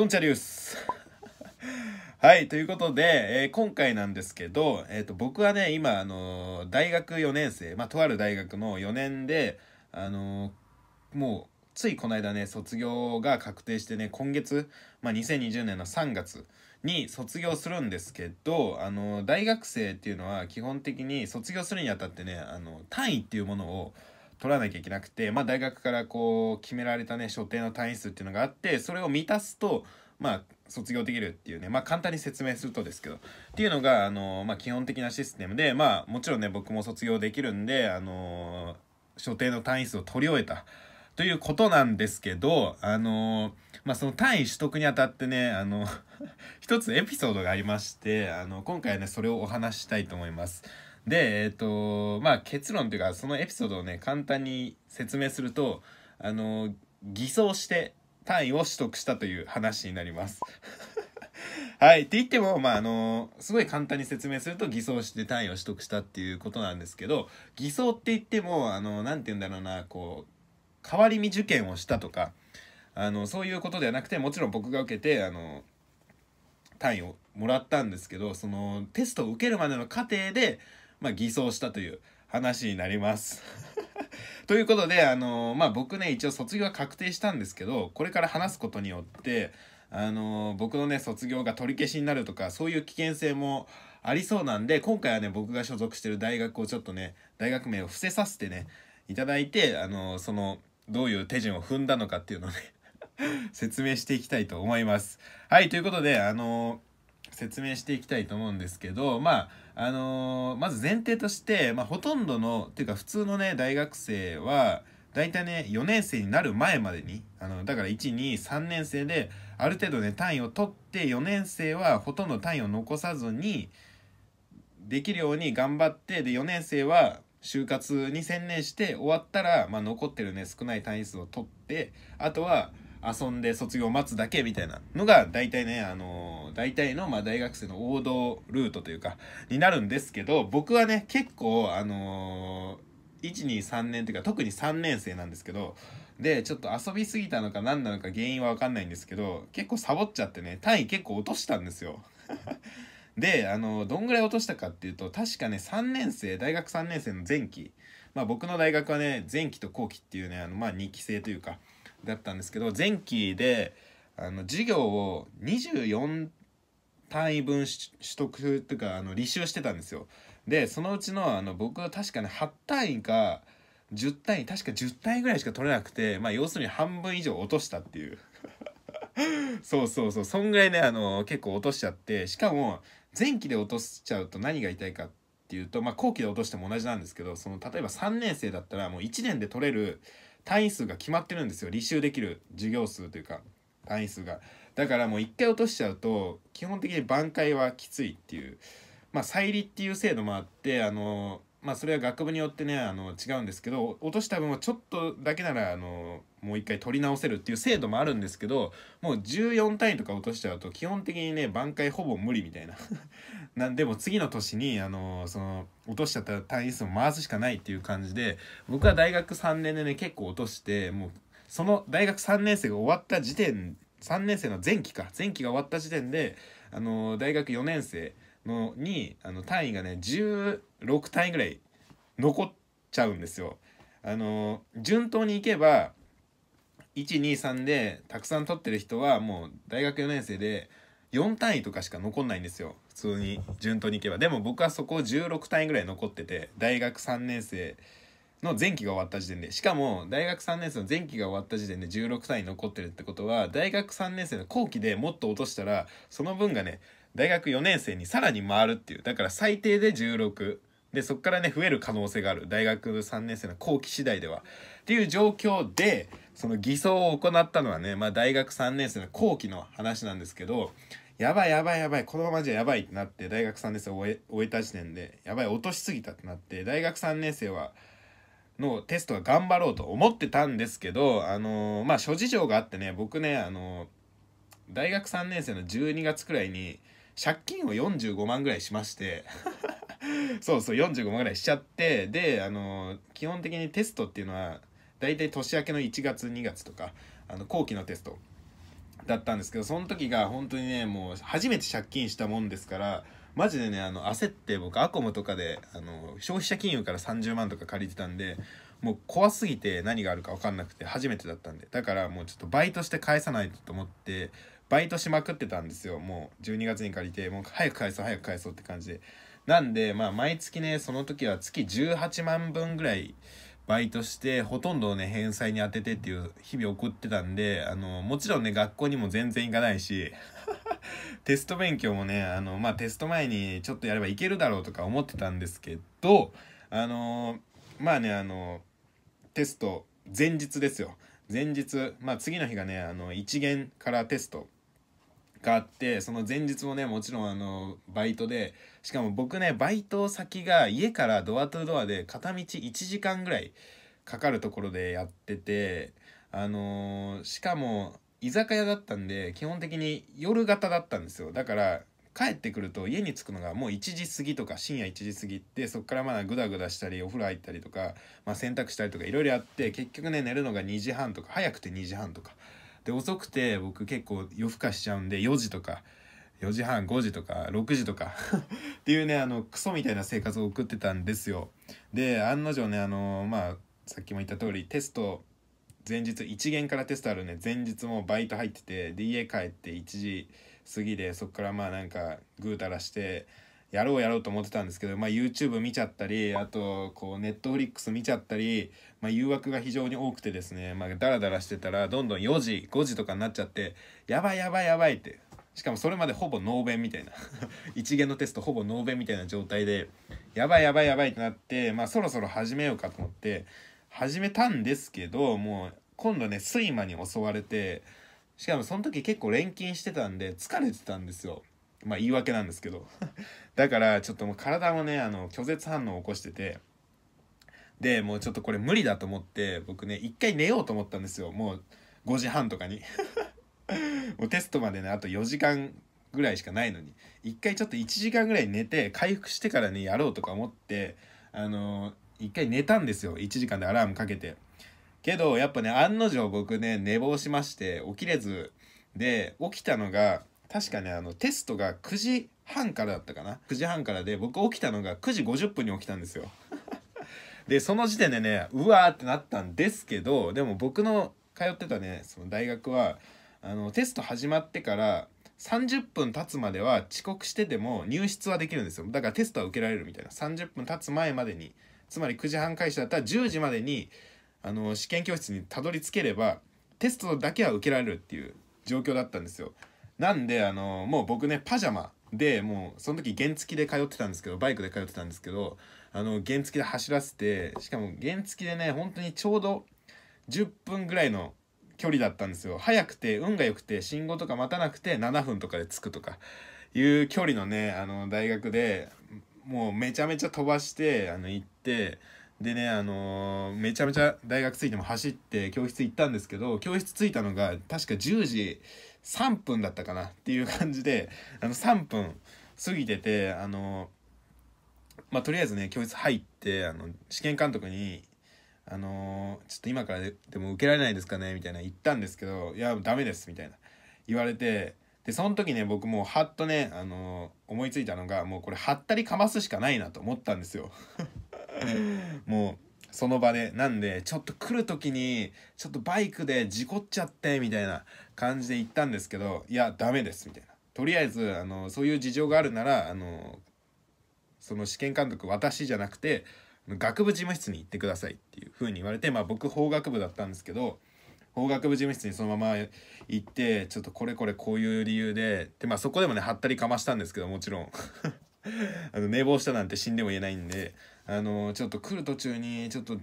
とんちゃリゅう はい、ということで、えー、今回なんですけど、えっ、ー、と、僕はね、今、あのー、大学4年生、まあ、とある大学の4年で、あのもう、ついこの間ね、卒業が確定してね、今月、まあ、2020年の3月に卒業するんですけど、あの大学生っていうのは基本的に卒業するにあたってね、あの単位っていうものを、取らなきゃいけなくて、まあ、大学からこう決められたね所定の単位数っていうのがあってそれを満たすとまあ卒業できるっていうねまあ簡単に説明するとですけどっていうのがあの、まあ、基本的なシステムでまあもちろんね僕も卒業できるんであの所定の単位数を取り終えた。ということなんですけど、あのまあ、その単位取得にあたってね、あの 一つエピソードがありまして、あの、今回ね、それをお話したいと思います。でえっ、ー、とまあ結論というかそのエピソードをね簡単に説明するとあの偽装して単位を取得したという話になります。はい。って言っても、まあ、あの、すごい簡単に説明すると偽装して単位を取得したっていうことなんですけど、偽装って言っても、あの、なんて言うんだろうな、こう、変わり身受験をしたとか、あの、そういうことではなくて、もちろん僕が受けて、あの、単位をもらったんですけど、その、テストを受けるまでの過程で、まあ、偽装したという話になります ということで、あのー、まあ、僕ね、一応卒業は確定したんですけど、これから話すことによって、あのー、僕のね、卒業が取り消しになるとか、そういう危険性もありそうなんで、今回はね、僕が所属してる大学をちょっとね、大学名を伏せさせてね、いただいて、あのー、その、どういう手順を踏んだのかっていうのをね 説明していきたいと思います。はい、ということで、あの説明していきたいと思うんですけど、まあ、あのー、まず前提として、まあ、ほとんどの、っていうか普通のね、大学生は、大体ね、4年生になる前までに、あの、だから1、2、3年生で、ある程度ね、単位を取って、4年生はほとんど単位を残さずに、できるように頑張って、で、4年生は就活に専念して終わったら、まあ、残ってるね少ない単位数を取ってあとは遊んで卒業を待つだけみたいなのが大体ね、あのー大体の、まあ、大学生の王道ルートというかになるんですけど僕はね結構あのー、123年というか特に3年生なんですけどでちょっと遊びすぎたのか何なのか原因は分かんないんですけど結構サボっちゃってね単位結構落としたんですよ。であのどんぐらい落としたかっていうと確かね3年生大学3年生の前期まあ僕の大学はね前期と後期っていうねあのまあ2期生というかだったんですけど前期であの授業を24単位分取得というかあの履修してたんですよでそのうちのあの僕は確かね8単位か10単位確か10単位ぐらいしか取れなくてまあ要するに半分以上落としたっていうそうそうそうそんぐらいねあの結構落としちゃってしかも前期で落としちゃうと何が痛いかっていうとまあ後期で落としても同じなんですけどその例えば3年生だったらもう1年で取れる単位数が決まってるんですよ履修できる授業数というか単位数が。だからもう一回落としちゃうと基本的に挽回はきついっていうまあ再利っていう制度もあってあのまあそれは学部によってねあの違うんですけど落とした分をちょっとだけならあのもう一回取り直せるっていう制度もあるんですけどもう14単位とか落としちゃうと基本的にね挽回ほぼ無理みたいな なんでも次の年にあのその落としちゃった単位数を回すしかないっていう感じで僕は大学3年でね結構落としてもうその大学3年生が終わった時点3年生の前期か前期が終わった時点で、あの大学4年生のにあの単位がね16単位ぐらい残っちゃうんですよ。あの順当にいけば123でたくさん取ってる人はもう大学4年生で4単位とかしか残んないんですよ普通に順当にいけばでも僕はそこ16単位ぐらい残ってて大学3年生の前期が終わった時点でしかも大学3年生の前期が終わった時点で16単位残ってるってことは大学3年生の後期でもっと落としたらその分がね大学4年生にさらに回るっていうだから最低で16でそこからね増える可能性がある大学3年生の後期次第ではっていう状況でその偽装を行ったのはね、まあ、大学3年生の後期の話なんですけどやばいやばいやばいこのままじゃやばいってなって大学3年生を終え終えた時点でやばい落としすぎたってなって大学3年生はのテストは頑張ろうと思ってたんですけど、あのー、まあ、諸事情があってね、僕ね、あのー、大学3年生の12月くらいに、借金を45万ぐらいしまして そうそう、45万ぐらいしちゃって、で、あのー、基本的にテストっていうのは、大体年明けの1月、2月とか、あの、後期のテスト。だったんですけどその時が本当にねもう初めて借金したもんですからマジでねあの焦って僕アコムとかであの消費者金融から30万とか借りてたんでもう怖すぎて何があるか分かんなくて初めてだったんでだからもうちょっとバイトして返さないとと思ってバイトしまくってたんですよもう12月に借りてもう早く返そう早く返そうって感じでなんでまあ毎月ねその時は月18万分ぐらいバイトしてほとんどね返済に当ててっていう日々送ってたんであのもちろんね学校にも全然行かないし テスト勉強もねあの、まあ、テスト前にちょっとやればいけるだろうとか思ってたんですけどあのまあねあのテスト前日ですよ前日まあ次の日がねあの1限からテストがあってその前日もねもちろんあのバイトでしかも僕ねバイト先が家からドアトゥドアで片道1時間ぐらいかかるところでやっててあのー、しかも居酒屋だったんで基本的に夜型だったんですよだから帰ってくると家に着くのがもう1時過ぎとか深夜1時過ぎてそっからまだグダグダしたりお風呂入ったりとか、まあ、洗濯したりとかいろいろあって結局ね寝るのが2時半とか早くて2時半とか。で遅くて僕結構夜更かしちゃうんで4時とか4時半5時とか6時とか っていうねあのクソみたいな生活を送ってたんですよで案の定ねあのまあさっきも言った通りテスト前日1限からテストあるね前日もバイト入っててで家帰って1時過ぎでそっからまあなんかぐうたらしてやろうやろうと思ってたんですけど、まあ、YouTube 見ちゃったりあとこう Netflix 見ちゃったり、まあ、誘惑が非常に多くてですね、まあ、ダラダラしてたらどんどん4時5時とかになっちゃってやばいやばいやばいってしかもそれまでほぼノーベンみたいな 一元のテストほぼノーベンみたいな状態でやばいやばいやばいってなって、まあ、そろそろ始めようかと思って始めたんですけどもう今度ね睡魔に襲われてしかもその時結構錬金してたんで疲れてたんですよ。まあ言い訳なんですけど だからちょっともう体もねあの拒絶反応を起こしててでもうちょっとこれ無理だと思って僕ね一回寝ようと思ったんですよもう5時半とかに もうテストまでねあと4時間ぐらいしかないのに一回ちょっと1時間ぐらい寝て回復してからねやろうとか思ってあのー、一回寝たんですよ1時間でアラームかけてけどやっぱね案の定僕ね寝坊しまして起きれずで起きたのが確かねあのテストが9時半からだったかな9時半からで僕起きたのが9時50分に起きたんですよ でその時点でねうわーってなったんですけどでも僕の通ってたねその大学はあのテスト始まってから30分経つまでは遅刻してても入室はできるんですよだからテストは受けられるみたいな30分経つ前までにつまり9時半開始だったら10時までにあの試験教室にたどり着ければテストだけは受けられるっていう状況だったんですよなんであのもう僕ねパジャマでもうその時原付で通ってたんですけどバイクで通ってたんですけどあの原付で走らせてしかも原付でね本当にちょうど10分ぐらいの距離だったんですよ早くて運が良くて信号とか待たなくて7分とかで着くとかいう距離のねあの大学でもうめちゃめちゃ飛ばしてあの行って。でねあのー、めちゃめちゃ大学着いても走って教室行ったんですけど教室着いたのが確か10時3分だったかなっていう感じであの3分過ぎててあのー、まあ、とりあえずね教室入ってあの試験監督にあのー、ちょっと今からでも受けられないですかねみたいな言ったんですけど、いや、ダメですみたいな言われて、で、その時ね、僕もうはっとね、あのー、思いついたのが、もうこれ、はったりかますしかないなと思ったんですよ もうその場でなんでちょっと来る時にちょっとバイクで事故っちゃってみたいな感じで行ったんですけどいやダメですみたいなとりあえずあのそういう事情があるならあのその試験監督私じゃなくて学部事務室に行ってくださいっていう風に言われてまあ僕法学部だったんですけど法学部事務室にそのまま行ってちょっとこれこれこういう理由ででまあそこでもねはったりかましたんですけどもちろん あの寝坊したなんて死んでも言えないんであのちょっと来る途中にちょっとちょっ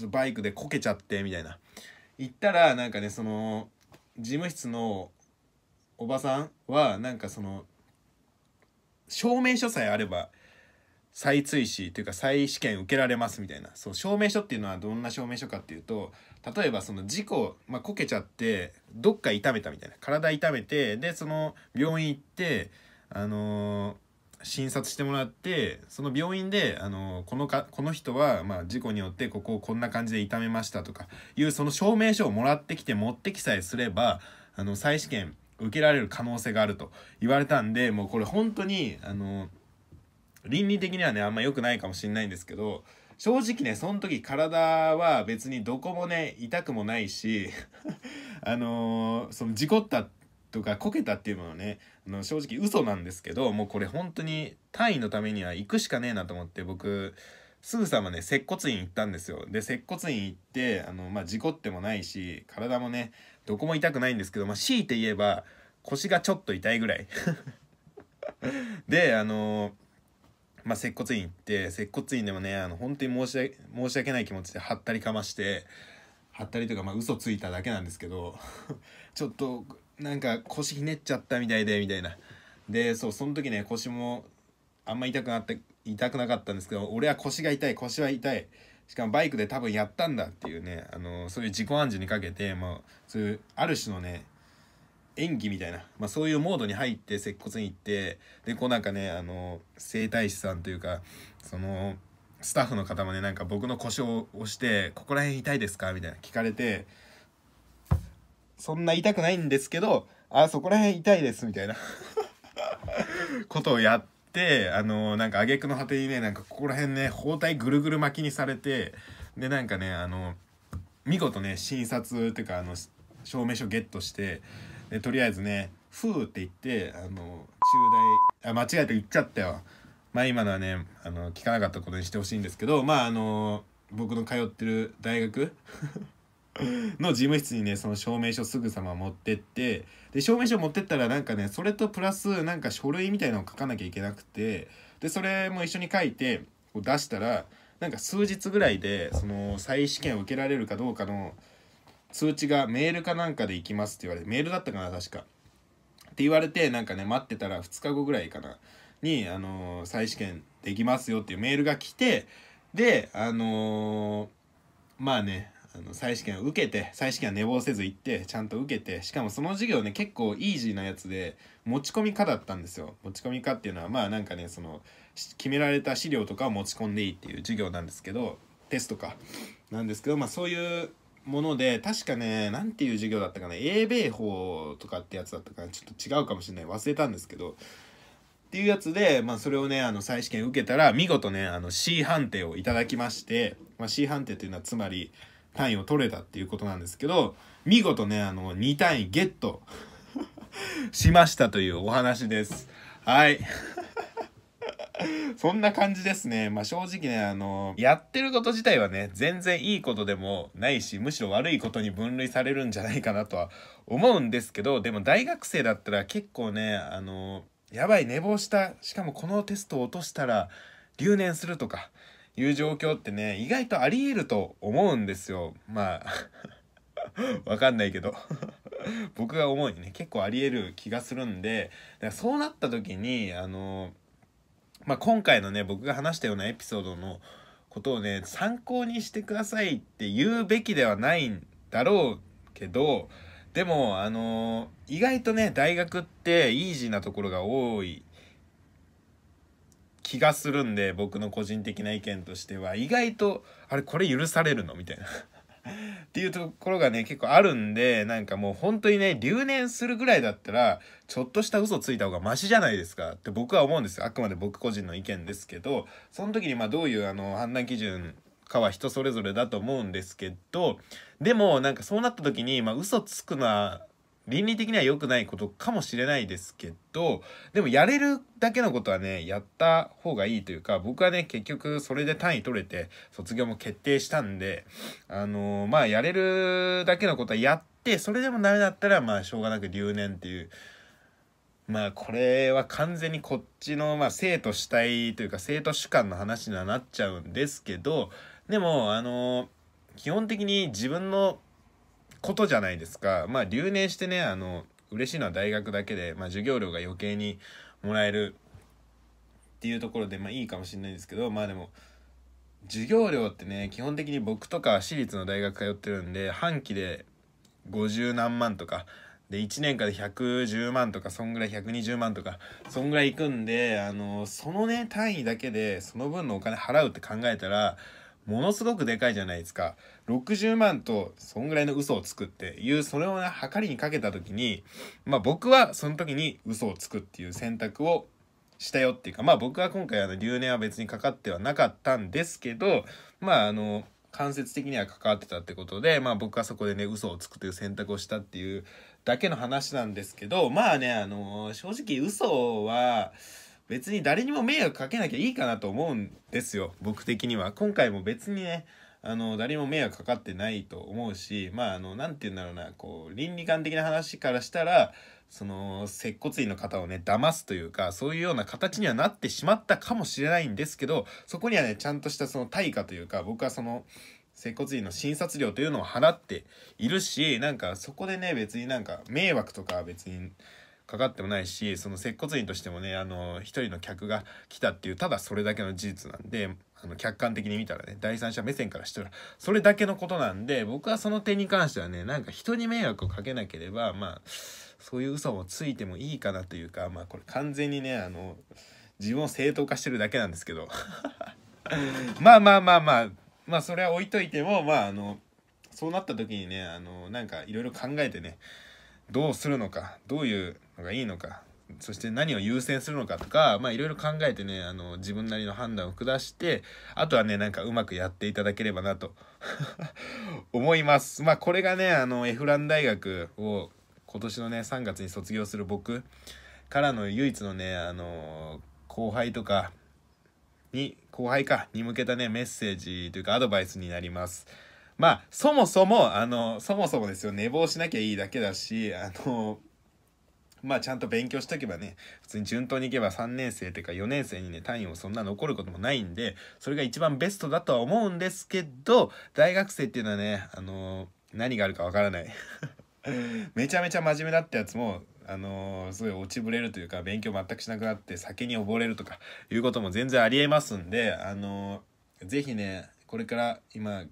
とバイクでこけちゃってみたいな行ったらなんかねその事務室のおばさんはなんかその証明書さえあれば再追試というか再試験受けられますみたいなそう証明書っていうのはどんな証明書かっていうと例えばその事故まあこけちゃってどっか痛めたみたいな体痛めてでその病院行ってあのー診察してもらってその病院であのこのかこの人は、まあ、事故によってここをこんな感じで痛めましたとかいうその証明書をもらってきて持ってきさえすればあの再試験受けられる可能性があると言われたんでもうこれ本当にあの倫理的にはねあんま良くないかもしれないんですけど正直ねその時体は別にどこもね痛くもないし あのー、その事故ったとかこけたっていうのねあの正直嘘なんですけどもうこれ本当に単位のためには行くしかねえなと思って僕すぐさまね接骨院行ったんですよで接骨院行ってあの、まあ、事故ってもないし体もねどこも痛くないんですけど、まあ、強いて言えば腰がちょっと痛いぐらい であのまあ、接骨院行って接骨院でもねあの本当に申し訳申し訳ない気持ちではったりかましてはったりとかまあ嘘ついただけなんですけど ちょっとなんか腰ひねっちゃったみたいでみたいなでそうその時ね腰もあんま痛くなって痛くなかったんですけど俺は腰が痛い腰は痛いしかもバイクで多分やったんだっていうねあのそういう自己暗示にかけて、まあ、そういうある種のね演技みたいな、まあ、そういうモードに入って接骨院行ってでこうなんかねあの整体師さんというかそのスタッフの方もねなんか僕の腰を押して「ここら辺痛いですか?」みたいな聞かれてそんな痛くないんですけど、あ、そこら辺痛いです、みたいな ことをやって、あのー、なんか挙句の果てにね、なんかここら辺ね、包帯ぐるぐる巻きにされて、で、なんかね、あの、見事ね、診察っていうか、あの、証明書ゲットして、で、とりあえずね、ふーって言って、あの、中大、あ、間違えて言っちゃったよ。まあ今のはね、あの、聞かなかったことにしてほしいんですけど、まああの、僕の通ってる大学 の事務室にねその証明書すぐさま持ってってで証明書持ってったらなんかねそれとプラスなんか書類みたいのを書かなきゃいけなくてでそれも一緒に書いて出したらなんか数日ぐらいでその再試験を受けられるかどうかの通知がメールかなんかで行きますって言われてメールだったかな確か。って言われてなんかね待ってたら2日後ぐらいかなに、あの再試験できますよっていうメールが来てであのまあねあの再試験を受けて再試験は寝坊せず行ってちゃんと受けてしかもその授業ね結構イージーなやつで持ち込み課だったんですよ持ち込み課っていうのはまあなんかねその決められた資料とかを持ち込んでいいっていう授業なんですけどテストかなんですけどまあそういうもので確かね何ていう授業だったかな英米法とかってやつだったかなちょっと違うかもしれない忘れたんですけどっていうやつで、まあ、それをねあの再試験受けたら見事ねあの C 判定をいただきまして、まあ、C 判定というのはつまり単位を取れたっていうことなんですけど、見事ね、あの、2単位ゲット しましたというお話です。はい。そんな感じですね。まあ、正直ね、あの、やってること自体はね、全然いいことでもないし、むしろ悪いことに分類されるんじゃないかなとは思うんですけど、でも大学生だったら結構ね、あの、やばい、寝坊した。しかもこのテストを落としたら留年するとか、いう状況ってね、意外とあり得ると思うんですよ。まあ わかんないけど 僕が思うにね、結構あり得る気がするんで、だからそうなった時に、あの、まあ、今回のね、僕が話したようなエピソードのことをね、参考にしてくださいって言うべきではないんだろうけど、でも、あの意外とね、大学ってイージーなところが多い気がするんで僕の個人的な意見としては意外とあれこれ許されるのみたいな っていうところがね結構あるんでなんかもう本当にね留年するぐらいだったらちょっとした嘘ついた方がマシじゃないですかって僕は思うんですよあくまで僕個人の意見ですけどその時にまあどういうあの判断基準かは人それぞれだと思うんですけどでもなんかそうなった時にまあ嘘つくのは倫理的には良くないことかもしれないですけど、でもやれるだけのことはね、やった方がいいというか、僕はね、結局それで単位取れて、卒業も決定したんで、あのー、まあ、やれるだけのことはやって、それでもダメだったら、まあ、しょうがなく留年っていう、まあ、これは完全にこっちの、まあ、生徒主体というか、生徒主観の話にはなっちゃうんですけど、でも、あのー、基本的に自分のことじゃないですか。まあ、留年してね、あの、嬉しいのは大学だけで、まあ、授業料が余計にもらえるっていうところで、まあ、いいかもしれないんですけど、まあでも、授業料ってね、基本的に僕とか私立の大学通ってるんで、半期で50何万とか、で、1年間で110万とか、そんぐらい120万とか、そんぐらい行くんで、あの、そのね、単位だけで、その分のお金払うって考えたら、ものすごくでかいじゃないですか。60万と、そんぐらいの嘘をつくっていう、それをね、はかりにかけた時に、まあ僕はその時に嘘をつくっていう選択をしたよっていうか、まあ僕は今回あの留年は別にかかってはなかったんですけど、まああの、間接的には関わってたってことで、まあ僕はそこでね、嘘をつくという選択をしたっていうだけの話なんですけど、まあね、あの、正直嘘は、別に誰にも迷惑かけなきゃいいかなと思うんですよ僕的には今回も別にねあの誰も迷惑かかってないと思うしまああの何て言うんだろうなこう倫理観的な話からしたらその接骨院の方をね騙すというかそういうような形にはなってしまったかもしれないんですけどそこにはねちゃんとしたその対価というか僕はその接骨院の診察料というのを払っているしなんかそこでね別になんか迷惑とか別に。かかってもないしその接骨院としてもねあの一人の客が来たっていうただそれだけの事実なんであの客観的に見たらね第三者目線からしたらそれだけのことなんで僕はその点に関してはねなんか人に迷惑をかけなければまあそういう嘘もついてもいいかなというかまあこれ完全にねあの自分を正当化してるだけなんですけど まあまあまあまあまあそれは置いといてもまああのそうなった時にねあのなんかいろいろ考えてねどうするのかどういうのがいいのかそして何を優先するのかとかいろいろ考えてねあの自分なりの判断を下してあとはねなんかうまくやっていただければなと 思いますまあこれがねあのエフラン大学を今年のね3月に卒業する僕からの唯一のねあの後輩とかに後輩かに向けたねメッセージというかアドバイスになります。まあ、そもそも、あの、そもそもですよ、寝坊しなきゃいいだけだし、あの、まあちゃんと勉強しとけばね、普通に順当にいけば3年生というか4年生にね、単位をそんな残ることもないんで、それが一番ベストだとは思うんですけど、大学生っていうのはね、あの何があるかわからない めちゃめちゃ真面目だったやつも、あのすごい落ちぶれるというか、勉強全くしなくなって酒に溺れるとか、いうことも全然ありえますんで、あのー、ぜひね、これから今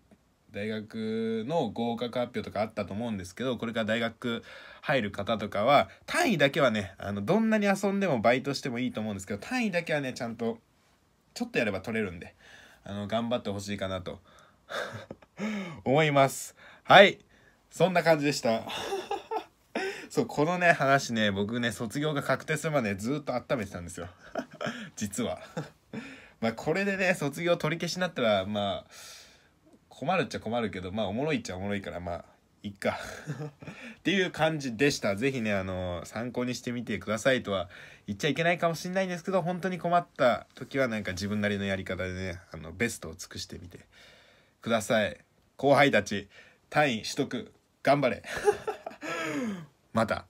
大学の合格発表とかあったと思うんですけど、これから大学入る方とかは、単位だけはね、あの、どんなに遊んでもバイトしてもいいと思うんですけど、単位だけはね、ちゃんと、ちょっとやれば取れるんで、あの、頑張ってほしいかなと 思います。はい。そんな感じでした。そう、このね、話ね、僕ね、卒業が確定するまでずっと温めてたんですよ。実はまあ、これでね、卒業取り消しになったら、まあ、困るっちゃ困るけどまあおもろいっちゃおもろいからまあいっか っていう感じでした是非ねあの参考にしてみてくださいとは言っちゃいけないかもしんないんですけど本当に困った時はなんか自分なりのやり方でねあのベストを尽くしてみてください後輩たち単位取得頑張れ また